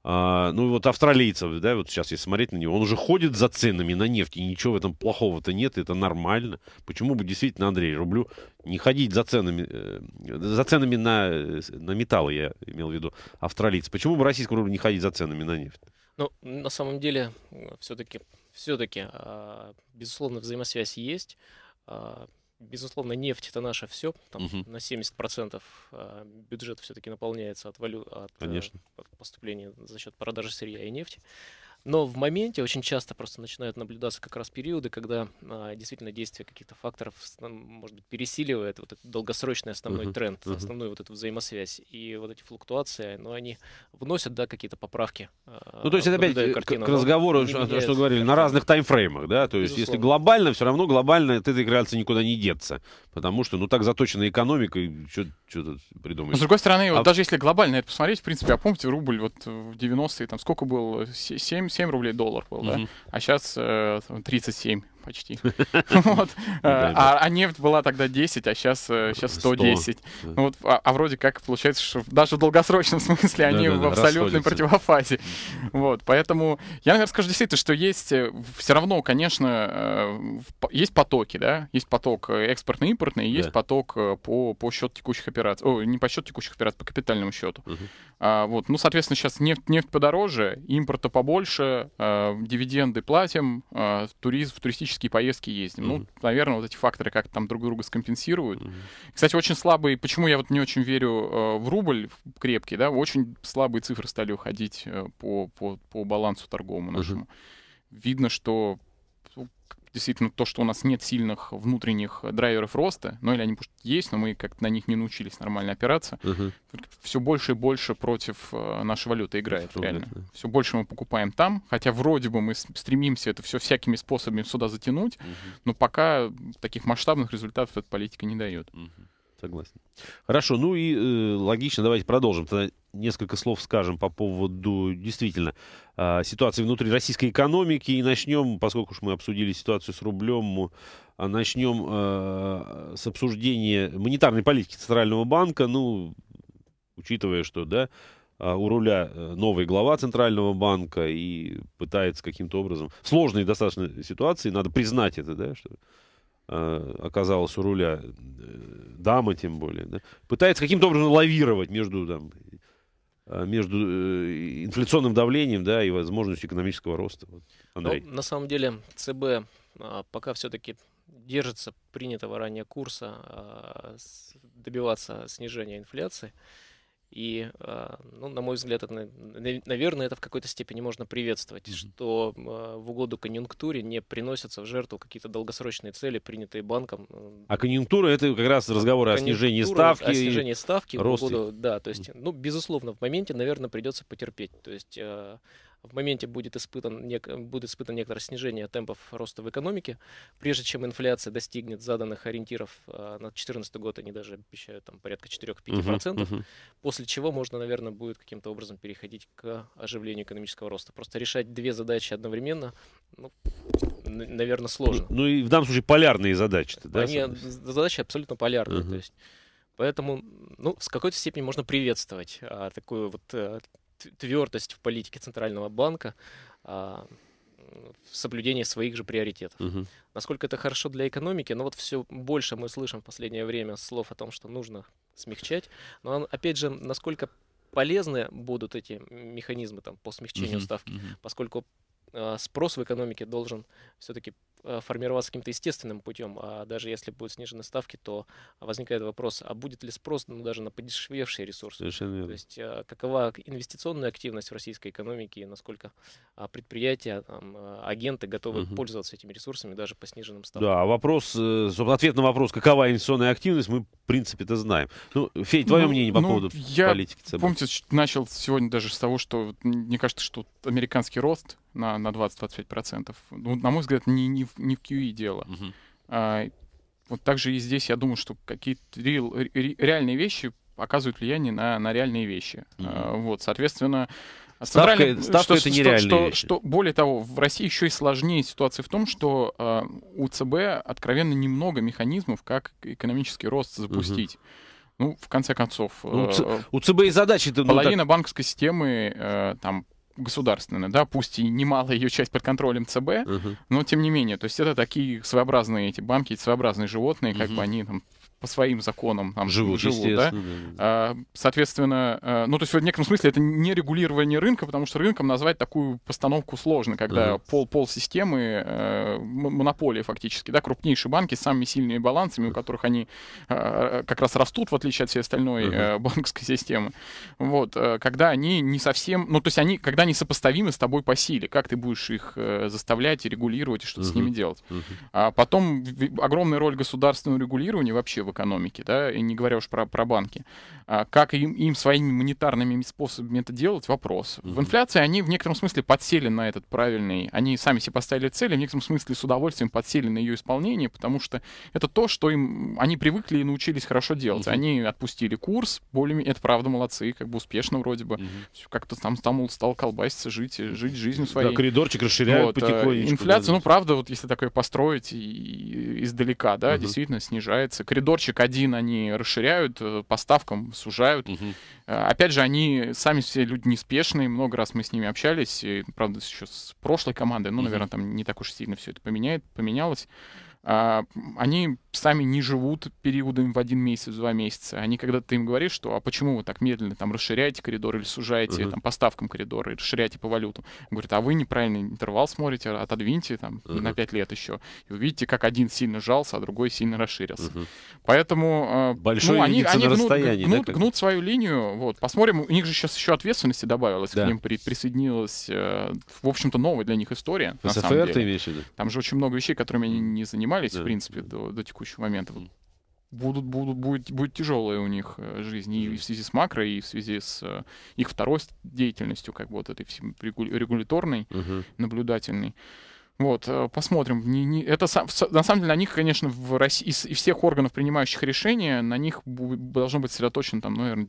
А, ну вот австралийцев, да, вот сейчас если смотреть на него, он уже ходит за ценами на нефть, и ничего в этом плохого-то нет, это нормально. Почему бы действительно, Андрей, рублю не ходить за ценами, э, за ценами на, э, на металлы, я имел в виду, австралийцы. Почему бы российскому рублю не ходить за ценами на нефть? Ну, на самом деле, все-таки, все-таки, а, безусловно, взаимосвязь есть. А, безусловно, нефть это наше все. Там угу. на 70% а, бюджет все-таки наполняется от, валю... от, э, Конечно. от поступления за счет продажи сырья и нефти. Но в моменте очень часто просто начинают наблюдаться как раз периоды, когда а, действительно действие каких-то факторов, ну, может быть, пересиливает вот этот долгосрочный основной uh-huh. тренд, uh-huh. основную вот эту взаимосвязь. И вот эти флуктуации, ну, они вносят, да, какие-то поправки. Ну, то а, есть это опять э, к, к разговору, что, что, говорили, на разных таймфреймах, да? То есть Безусловно. если глобально, все равно глобально от этой игральцы никуда не деться. Потому что, ну, так заточена экономика, и что тут придумать. с другой стороны, а... вот даже если глобально это посмотреть, в принципе, а помните, рубль вот в 90-е, там сколько было? 7 7 рублей доллар был, да? А сейчас 37 э, почти. [LAUGHS] [LAUGHS] А, а, а, нефть была тогда 10, а сейчас, сейчас 110. 100, Вот, а, а, вроде как получается, что даже в долгосрочном [LAUGHS] смысле они в абсолютной противофазе. Вот. Поэтому я, наверное, скажу действительно, что есть э, все равно, конечно, э, есть потоки, да, есть поток экспортно импортный, есть поток по, по счету текущих операций, не по счету текущих операций, по капитальному счету. А, вот, ну, соответственно, сейчас нефть, нефть подороже, импорта побольше, а, дивиденды платим, а, туризм, в туристические поездки ездим. Mm-hmm. Ну, наверное, вот эти факторы как-то там друг друга скомпенсируют. Mm-hmm. Кстати, очень слабый, почему я вот не очень верю а, в рубль крепкий, да, очень слабые цифры стали уходить э, по, по, по балансу торговому нашему. Mm-hmm. Видно, что действительно то, что у нас нет сильных внутренних э, драйверов роста, ну или они, может, есть, но мы как-то на них не научились нормально опираться, угу. все больше и больше против э, нашей валюты играет, это реально. Все больше мы покупаем там, хотя вроде бы мы стремимся это все всякими способами сюда затянуть, угу. но пока таких масштабных результатов эта политика не дает. Угу. Согласен. Хорошо, ну и э, логично, давайте продолжим. Тогда несколько слов скажем по поводу действительно а, ситуации внутри российской экономики. И начнем, поскольку уж мы обсудили ситуацию с рублем, а, начнем а, с обсуждения монетарной политики Центрального банка. Ну, учитывая, что, да, у руля э, новый глава Центрального банка и пытается каким-то образом... сложной достаточно ситуации, надо признать это, да, что оказалась у руля э, дама, тем более, да, пытается каким-то образом лавировать между там, Э, между э, инфляционным давлением да, и возможностью экономического роста. Андрей. Ну, на самом деле ЦБ а, пока все-таки держится принятого ранее курса а, добиваться снижения инфляции. И, а, ну, на мой взгляд, это, наверное, это в какой-то степени можно приветствовать, mm-hmm. что а, в угоду конъюнктуре не приносятся в жертву какие-то долгосрочные цели, принятые банком. А конъюнктура это как раз разговор о снижении ставки. О снижении ставки в угоду, да, то есть, ну, безусловно, в моменте, наверное, придется потерпеть. То есть а, в моменте будет испытан, нек, будет испытан некоторое снижение темпов роста в экономике, прежде чем инфляция достигнет заданных ориентиров а, на 2014 год, они даже обещают там порядка 4-5%, uh-huh, uh-huh. после чего можно, наверное, будет каким-то образом переходить к оживлению экономического роста. Просто решать две задачи одновременно, ну, наверное, ну, сложно. Ну, ну и в данном случае полярные задачи. Да, они, задачи абсолютно полярные, uh-huh. то есть... Поэтому, ну, с какой-то степени можно приветствовать а, такую вот а, твердость в политике Центрального банка а, в соблюдении своих же приоритетов. Угу. Насколько это хорошо для экономики, но вот все больше мы слышим в последнее время слов о том, что нужно смягчать. Но опять же, насколько полезны будут эти механизмы там, по смягчению угу, ставки, угу. поскольку э, спрос в экономике должен все-таки Э, формироваться каким-то естественным путем, а даже если будут снижены ставки, то возникает вопрос, а будет ли спрос ну, даже на подешевевшие ресурсы? Совершенно верно. То есть э, какова инвестиционная активность в российской экономике и насколько а, предприятия, там, э, агенты готовы угу. пользоваться этими ресурсами даже по сниженным ставкам? Да, а вопрос, ответ на вопрос, какова инвестиционная активность, мы в принципе это знаем. Ну, Федь, твое ну, мнение по ну, поводу я, политики ЦБ? Помните, начал сегодня даже с того, что мне кажется, что американский рост на, на 20-25%. Ну, на мой взгляд, не, не, не в QE дело. Угу. А, вот также и здесь я думаю, что какие-то реальные вещи оказывают влияние на, на реальные вещи. Угу. А, вот, соответственно, Ставка, ставка что, это нереальные. что, вещь. Что, что, более того, в России еще и сложнее ситуация в том, что э, у ЦБ откровенно немного механизмов, как экономический рост запустить. Угу. Ну, в конце концов. Ну, у, а, ЦБ и задачи-то... Ну, половина ну, так... банковской системы э, там государственная, да, пусть и немалая ее часть под контролем ЦБ, угу. но тем не менее, то есть это такие своеобразные эти банки, эти своеобразные животные, угу. как бы они там по своим законам там живут, живут да? да. А, соответственно, э, ну то есть в некотором смысле это не регулирование рынка, потому что рынком назвать такую постановку сложно, когда угу. пол пол системы э, монополия фактически, да, крупнейшие банки с самыми сильными балансами, у которых они э, как раз растут в отличие от всей остальной угу. банковской системы. Вот, когда они не совсем, ну то есть они, когда они сопоставимы с тобой по силе, как ты будешь их заставлять и регулировать и что-то угу. с ними делать. Угу. А потом огромная роль государственного регулирования вообще в в экономике, да, и не говоря уж про, про банки. А как им, им своими монетарными способами это делать, вопрос. Mm-hmm. В инфляции они в некотором смысле подсели на этот правильный, они сами себе поставили цели, в некотором смысле с удовольствием подсели на ее исполнение, потому что это то, что им они привыкли и научились хорошо делать. Mm-hmm. Они отпустили курс, более, это правда молодцы, как бы успешно вроде бы. Mm-hmm. Как-то там, там стал колбаситься, жить, жить жизнью своей. Да, коридорчик расширяют вот, э, потихонечку. Инфляция, да, ну правда, вот если такое построить и, и издалека, да, Mm-hmm. действительно снижается. Коридор заказчик один они расширяют, э, поставкам сужают. Угу. Опять же, они сами все люди неспешные, много раз мы с ними общались, и, правда, еще с прошлой командой, ну, угу. наверное, там не так уж сильно все это поменяет, поменялось. А, они сами не живут периодами в один месяц, два месяца. Они когда ты им говоришь, что а почему вы так медленно там расширяете коридор или сужаете uh-huh. там по ставкам коридора, или расширяете по валютам, говорят, а вы неправильный интервал смотрите, а, отодвиньте там uh-huh. на пять лет еще. И увидите, как один сильно сжался, а другой сильно расширился. Uh-huh. Поэтому а, Большой ну, они, они гнут, гнут, да, гнут свою линию. Вот. Посмотрим, у них же сейчас еще ответственности добавилось, да. к ним при, присоединилась, э, в общем-то, новая для них история. СФР ты имеешь в виду? Там же очень много вещей, которыми они не занимаются занимались, да. в принципе, до, до текущего момента. Будут, будут, будет, будет тяжелая у них э, жизнь и в связи с макро, и в связи с э, их второй деятельностью, как бы вот этой регуляторной, mm наблюдательной. Вот, э, посмотрим. Не, не, это на самом деле на них, конечно, в России, из, из всех органов, принимающих решения, на них должно быть сосредоточено там, наверное,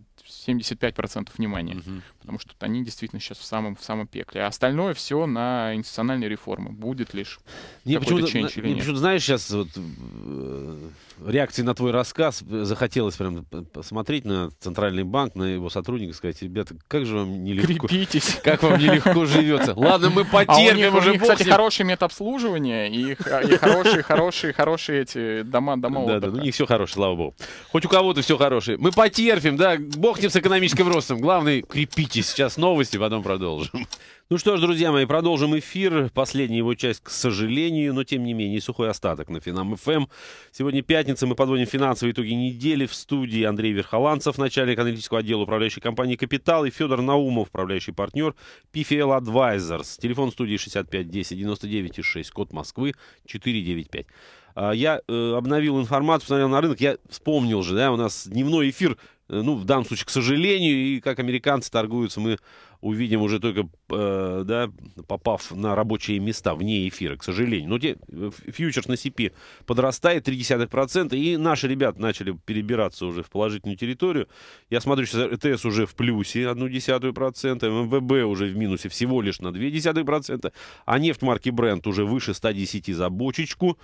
75% внимания. Угу. Потому что они действительно сейчас в самом, в самом пекле. А остальное все на институциональные реформы. Будет лишь не, какой-то change или не, нет. Почему, знаешь, сейчас вот, э, реакции на твой рассказ э, захотелось прям посмотреть на Центральный банк, на его сотрудников, сказать, ребята, как же вам нелегко... Крепитесь. Как вам нелегко [LAUGHS] живется. Ладно, мы а потерпим уже. кстати, хорошими медобслуживание и, и хорошие, [LAUGHS] хорошие, хорошие эти дома, дома отдыха. Да, да, ну не все хорошее, слава богу. Хоть у кого-то все хорошее. Мы потерпим, да, бог с экономическим ростом. Главное, крепитесь. Сейчас новости, потом продолжим. Ну что ж, друзья мои, продолжим эфир. Последняя его часть, к сожалению, но тем не менее, сухой остаток на Финам ФМ. Эм. Сегодня пятница, мы подводим финансовые итоги недели. В студии Андрей Верхоланцев, начальник аналитического отдела управляющей компании «Капитал» и Федор Наумов, управляющий партнер PFL Advisors. Телефон студии 65 10 99 6, код Москвы 495. А, я э, обновил информацию, посмотрел на рынок. Я вспомнил же, да, у нас дневной эфир Э, ну, в данном случае, к сожалению, и как американцы торгуются, мы увидим уже только, э, да, попав на рабочие места вне эфира, к сожалению. Но те, э, фьючерс на CP подрастает 0,3%, и наши ребята начали перебираться уже в положительную территорию. Я смотрю, сейчас ТС уже в плюсе 0,1%, МВБ уже в минусе всего лишь на 0,2%, а нефть марки Brent уже выше 110 за бочечку.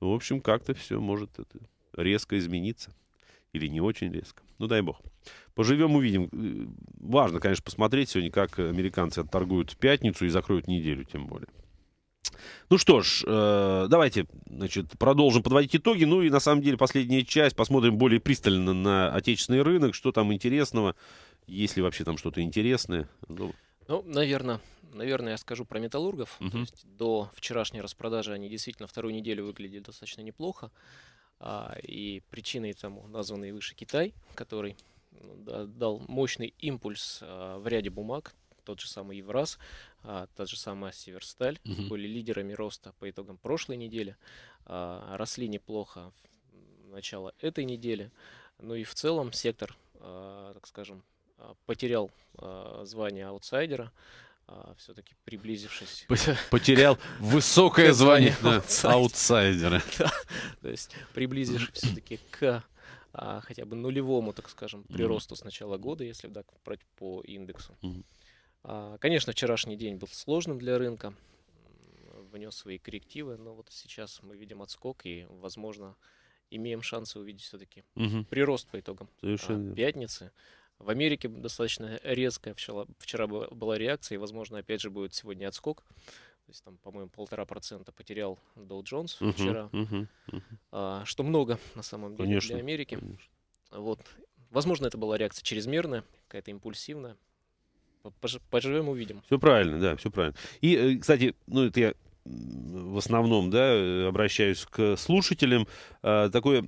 В общем, как-то все может это резко измениться или не очень резко. Ну, дай бог. Поживем, увидим. Э, важно, конечно, посмотреть сегодня, как американцы отторгуют пятницу и закроют неделю, тем более. Ну что ж, э, давайте, значит, продолжим подводить итоги. Ну и на самом деле последняя часть. Посмотрим более пристально на отечественный рынок, что там интересного, есть ли вообще там что-то интересное. Ну, ну наверное, наверное, я скажу про металлургов. Угу. То есть до вчерашней распродажи они действительно вторую неделю выглядели достаточно неплохо. А, и причиной тому названный выше Китай, который ну дал мощный импульс а, в ряде бумаг, тот же самый Евраз, а, та же самая Северсталь, угу. были лидерами роста по итогам прошлой недели, росли неплохо в начало этой недели, ну и в целом сектор, так скажем, потерял звание аутсайдера, а, все-таки приблизившись... Потерял [LAUGHS] высокое звание [LAUGHS] аутсайдера. [LAUGHS] То есть приблизившись все-таки к а, хотя бы нулевому, так скажем, приросту с начала года, если так брать по индексу. А, конечно, вчерашний день был сложным для рынка, внес свои коррективы, но вот сейчас мы видим отскок и, возможно, имеем шансы увидеть все-таки угу. прирост по итогам Совершенно. пятницы. В Америке достаточно резкая вчера, вчера была реакция, и, возможно, опять же будет сегодня отскок. То есть там, по-моему, полтора процента потерял Доу Джонс uh-huh, вчера, uh-huh, uh-huh. А, что много на самом деле конечно, для Америки. Конечно. Вот, возможно, это была реакция чрезмерная, какая-то импульсивная. Поживем, увидим. Все правильно, да, все правильно. И, э, кстати, ну это я в основном, да, э, обращаюсь к слушателям. А, такое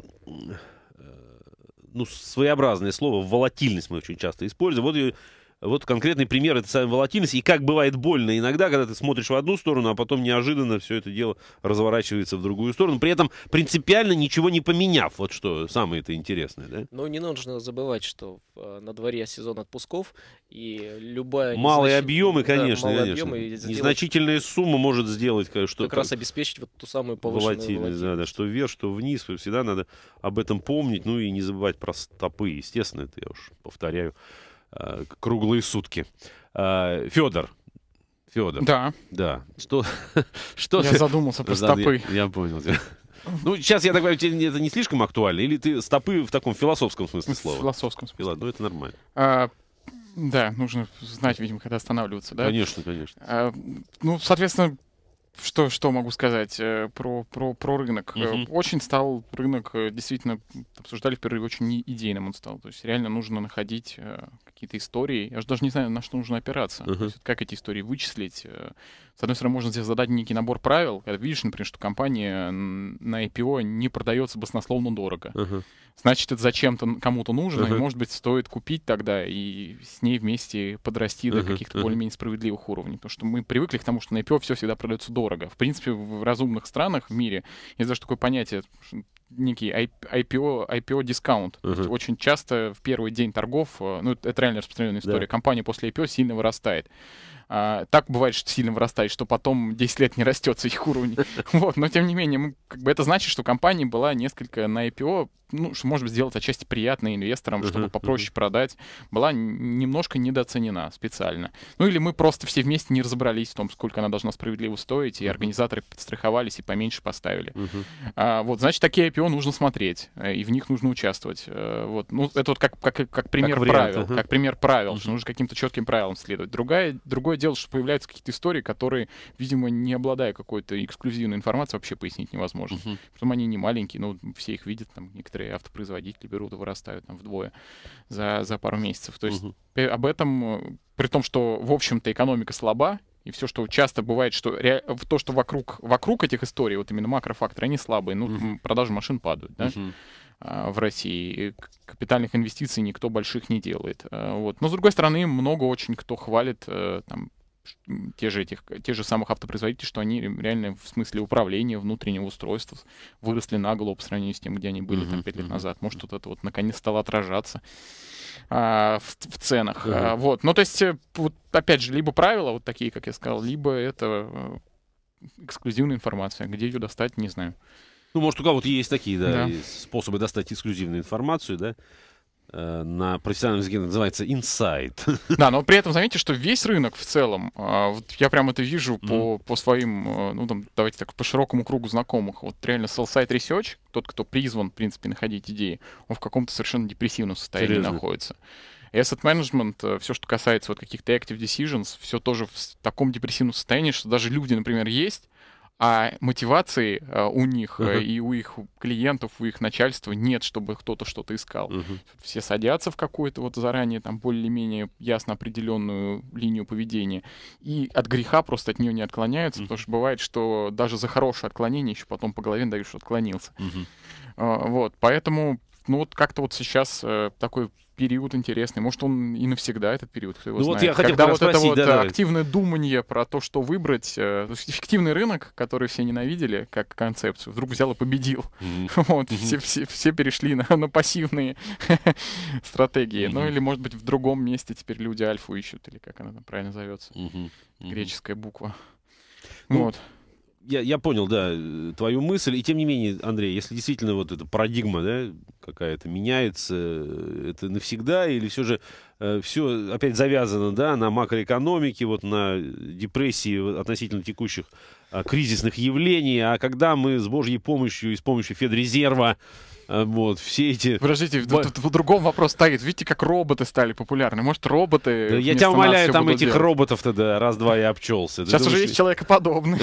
ну, своеобразное слово, волатильность мы очень часто используем. Вот ее вот конкретный пример этой самой волатильности. И как бывает больно иногда, когда ты смотришь в одну сторону, а потом неожиданно все это дело разворачивается в другую сторону. При этом принципиально ничего не поменяв. Вот что самое это интересное. Да? Но не нужно забывать, что э, на дворе сезон отпусков. И любая... Малые незнач... объемы, конечно. Да, малые конечно. Объемы сделать... Незначительная сумма может сделать что Как раз обеспечить вот ту самую повышенную волатильность. волатильность. Да, да, что вверх, что вниз. Всегда надо об этом помнить. Ну и не забывать про стопы. Естественно, это я уж повторяю. Э, круглые сутки. Э, Федор. Федор. Да. Да. Что? [LAUGHS] что я ты? задумался про стопы. Я, я понял Ну, сейчас, я так понимаю, тебе это не слишком актуально? Или ты стопы в таком философском смысле слова? В философском смысле. Фила, ну, это нормально. А, да, нужно знать, видимо, когда останавливаться, да? Конечно, конечно. А, ну, соответственно, что, что могу сказать э, про, про, про рынок? Угу. Очень стал рынок, э, действительно, обсуждали впервые, очень идейным он стал. То есть реально нужно находить какие-то истории. Я же даже не знаю, на что нужно опираться. Угу. То есть, как эти истории вычислить? С одной стороны, можно здесь задать некий набор правил. Когда видишь, например, что компания на IPO не продается баснословно дорого. Угу значит, это зачем-то кому-то нужно, uh-huh. и, может быть, стоит купить тогда и с ней вместе подрасти uh-huh. до каких-то uh-huh. более-менее справедливых уровней. Потому что мы привыкли к тому, что на IPO все всегда продается дорого. В принципе, в разумных странах в мире есть даже такое понятие, некий IPO, IPO дискаунт. Uh-huh. Очень часто в первый день торгов, э, ну, это реально распространенная история, yeah. компания после IPO сильно вырастает. А, так бывает, что сильно вырастает, что потом 10 лет не растется их уровень. [LAUGHS] Вот, но тем не менее, мы, как бы это значит, что компания была несколько на IPO, ну, что, может быть, сделать отчасти приятно инвесторам, чтобы попроще продать, была немножко недооценена специально. Ну, или мы просто все вместе не разобрались в том, сколько она должна справедливо стоить, и организаторы подстраховались и поменьше поставили. А, вот, значит, такие IPO нужно смотреть, э, и в них нужно участвовать. Э, вот, ну, это вот как, как, как пример как правил, как пример правил, что нужно каким-то четким правилам следовать. Другая, другое дело, что появляются какие-то истории, которые, видимо, не обладая какой-то эксклюзивной информацией, вообще пояснить невозможно. Uh-huh. Притом они не маленькие, но ну, все их видят, там некоторые автопроизводители берут и вырастают там вдвое за, за пару месяцев. То есть uh-huh. об этом, э, при том, что, в общем-то, экономика слаба, и все, что часто бывает, что ре... то, что вокруг, вокруг этих историй, вот именно макрофакторы, они слабые, ну, uh-huh. продажи машин падают, да? Uh-huh. А, в России. Капитальных инвестиций никто больших не делает. А, вот. Но, с другой стороны, много очень кто хвалит э, там, те же, этих, те же самых автопроизводителей, что они реально в смысле управления внутреннего устройства выросли на голову по сравнению с тем, где они были uh-huh, там 5 лет uh-huh. назад. Может, вот это вот наконец стало отражаться а, в, в ценах. Uh-huh. А, вот. Ну, то есть, э, вот, опять же, либо правила вот такие, как я сказал, либо это э, эксклюзивная информация. Где ее достать, не знаю. Ну, может, у кого-то есть такие, да, да. способы достать эксклюзивную информацию, да э, на профессиональном языке называется инсайт. [LAUGHS] Да, но при этом заметьте, что весь рынок в целом, э, вот я прям это вижу mm. по, по своим, э, ну там, давайте так, по широкому кругу знакомых. Вот реально sell-side research, тот, кто призван, в принципе, находить идеи, он в каком-то совершенно депрессивном состоянии Серьезно? находится. Asset management, все, что касается вот каких-то active decisions, все тоже в таком депрессивном состоянии, что даже люди, например, есть, а мотивации э, у них uh-huh. и у их клиентов, у их начальства нет, чтобы кто-то что-то искал. Uh-huh. Все садятся в какую-то вот заранее там более-менее ясно определенную линию поведения и от греха просто от нее не отклоняются, uh-huh. потому что бывает, что даже за хорошее отклонение еще потом по голове даешь, что отклонился. Uh-huh. Вот, поэтому ну вот как-то вот сейчас э, такой период интересный. Может, он и навсегда этот период, кто его ну, знает. Вот я хотел Когда вот спросить, это вот да, э, активное давай. думание про то, что выбрать, э, то есть эффективный рынок, который все ненавидели как концепцию, вдруг взял и победил. Mm-hmm. [LAUGHS] Вот, mm-hmm. Все, все, все перешли на, на пассивные [LAUGHS] стратегии. Mm-hmm. Ну или, может быть, в другом месте теперь люди альфу ищут, или как она там правильно зовется. Mm-hmm. Mm-hmm. Греческая буква. Ну, вот я, я понял, да, э, твою мысль. И тем не менее, Андрей, если действительно вот эта парадигма, да, какая-то меняется, э, это навсегда, или все же э, все опять завязано да, на макроэкономике, вот на депрессии относительно текущих э, кризисных явлений, а когда мы с Божьей помощью и с помощью Федрезерва э, вот, все эти... Подождите, Бо... в тут, другом вопрос стоит. Видите, как роботы стали популярны. Может, роботы... Да, я тебя умоляю, там этих делать. роботов тогда раз-два я обчелся. Сейчас Ты уже думаешь... есть человекоподобный.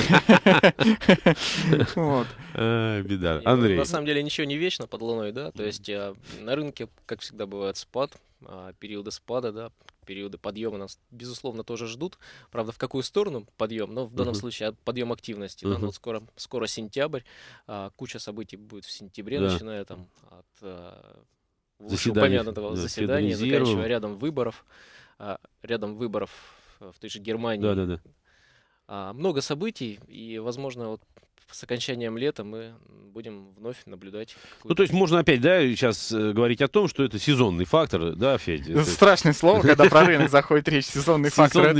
[LAUGHS] [LAUGHS] Беда. Ну, Андрей. На самом деле ничего не вечно под луной, да? То есть э, на рынке, как всегда, бывает спад, а, периоды спада, да, периоды подъема нас, безусловно, тоже ждут. Правда, в какую сторону подъем? Но в данном uh-huh. случае подъем активности. Uh-huh. Да, ну, вот скоро, скоро сентябрь, а, куча событий будет в сентябре, да. начиная там от а, упомянутого да, заседания, заканчивая рядом выборов, а, рядом выборов в той же Германии. Да, да, да. много событий, и, возможно, вот с окончанием лета мы будем вновь наблюдать. Ну, то есть можно опять, да, сейчас э, говорить о том, что это сезонный фактор, да, Федя? Это страшное слово, когда про рынок заходит речь, [LAUGHS] сезонный фактор.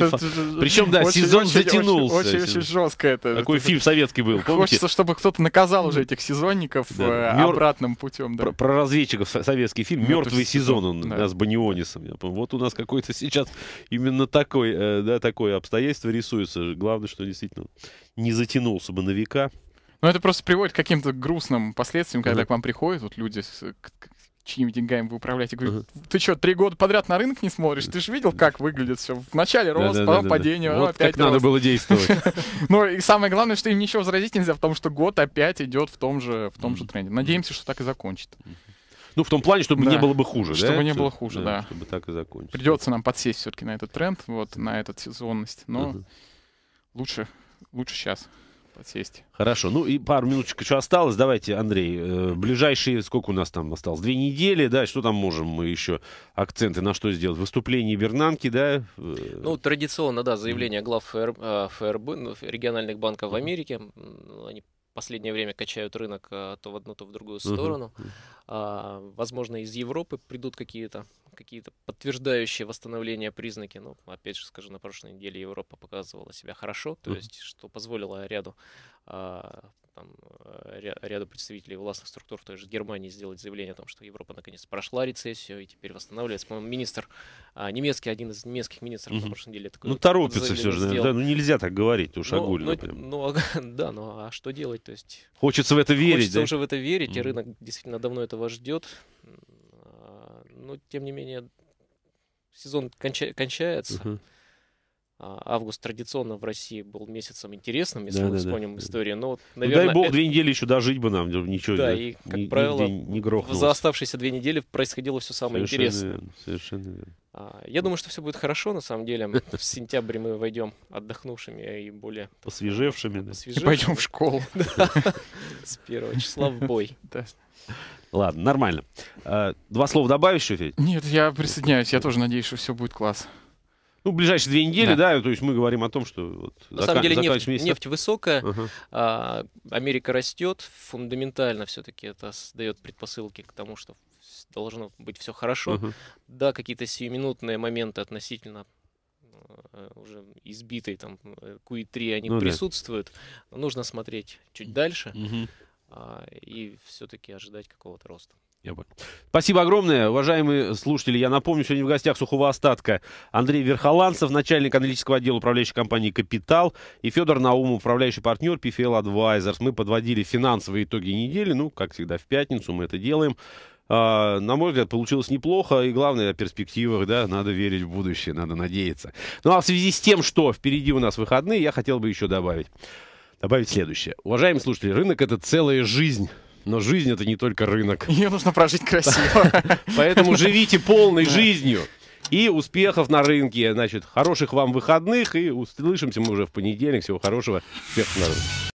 Причем, да, сезон затянулся. Очень-очень жестко это. Такой фильм советский был, Хочется, чтобы кто-то наказал уже этих сезонников э, обратным путем. Про разведчиков советский фильм ну, «Мертвый сезон» он, да, с Банионисом. Вот у нас какой-то сейчас именно такой, э, да, такое обстоятельство рисуется. Главное, что действительно не затянулся бы на века. Но ну, это просто приводит к каким-то грустным последствиям, когда uh-huh. к вам приходят вот люди, с, чьими деньгами вы управляете, говорят, uh-huh. ты что, три года подряд на рынок не смотришь? Ты же видел, как выглядит все. в начале рост, да, да, потом да, падение, вот ну, опять как рост. надо было действовать. [LAUGHS] Ну и самое главное, что им ничего возразить нельзя, потому что год опять идет в том же, в том же тренде. Надеемся, что так и закончит. Ну, в том плане, чтобы не было бы хуже, чтобы не было хуже, да. Чтобы так и закончить. Придется нам подсесть все-таки на этот тренд, вот, на этот сезонность. Но лучше лучше сейчас подсесть. Хорошо. Ну и пару минуточек еще осталось. Давайте, Андрей, э, ближайшие, сколько у нас там осталось? Две недели, да? Что там можем мы еще? Акценты на что сделать? Выступление Бернанки, да? Э? Ну, традиционно, да, заявление глав ФРБ, э, ФРБ ну, региональных банков в Америке. Ну, они последнее время качают рынок а, то в одну, то в другую сторону. Uh-huh. возможно, из Европы придут какие-то какие то подтверждающие восстановление признаки. Но, ну, опять же, скажу, на прошлой неделе Европа показывала себя хорошо, то uh-huh. есть, что позволило ряду а, там э, ряду представителей властных структур в той же Германии сделать заявление о том, что Европа наконец прошла рецессию и теперь восстанавливается. По-моему, министр а, немецкий, один из немецких министров угу. на прошлой неделе такой. Ну, торопится все же, да, ну нельзя так говорить уж ну, огульно. Ну, ну [LAUGHS] да, ну а что делать? То есть, хочется в это верить. Хочется да? уже в это верить, угу. и рынок действительно давно этого ждет. А, но, тем не менее, сезон конча- кончается. Угу. А, август традиционно в России был месяцем интересным, если да, мы да, вспомним да. историю. Но, ну наверное, ну, дай бог, это... две недели еще дожить бы нам, ничего. Да, и, как ни, правило, не за оставшиеся две недели происходило все самое совершенно интересное. Верно, совершенно верно. А, я думаю, что все будет хорошо, на самом деле. [LAUGHS] В сентябре мы войдем отдохнувшими и более... Посвежевшими. Да. Посвежевшими. И пойдем в школу. [LAUGHS] С первого числа в бой. [LAUGHS] Ладно, нормально. А, два слова добавишь еще, Федь? Нет, я присоединяюсь. Я тоже надеюсь, что все будет класс. Ну, ближайшие две недели, да. да, то есть мы говорим о том, что... Вот, На самом деле нефть, месяца. нефть высокая, uh-huh. а, Америка растет, фундаментально все-таки это создает предпосылки к тому, что должно быть все хорошо. Uh-huh. Да, какие-то сиюминутные моменты относительно э, уже избитой там QE3, э, они ну, присутствуют. Да. Нужно смотреть чуть дальше угу. а, и все-таки ожидать какого-то роста. Я понял. Спасибо огромное, уважаемые слушатели. Я напомню, сегодня в гостях сухого остатка Андрей Верхоланцев, начальник аналитического отдела управляющей компании «Капитал», и Федор Наумов, управляющий партнер PFL Advisors. Мы подводили финансовые итоги недели, ну, как всегда, в пятницу мы это делаем. А, на мой взгляд, получилось неплохо, и главное, о перспективах, да, надо верить в будущее, надо надеяться. Ну, а в связи с тем, что впереди у нас выходные, я хотел бы еще добавить. Добавить следующее. Уважаемые слушатели, рынок – это целая жизнь. Но жизнь это не только рынок. Ее нужно прожить красиво. [LAUGHS] Поэтому живите полной жизнью. И успехов на рынке, значит, хороших вам выходных. И услышимся мы уже в понедельник. Всего хорошего. Успехов на рынке.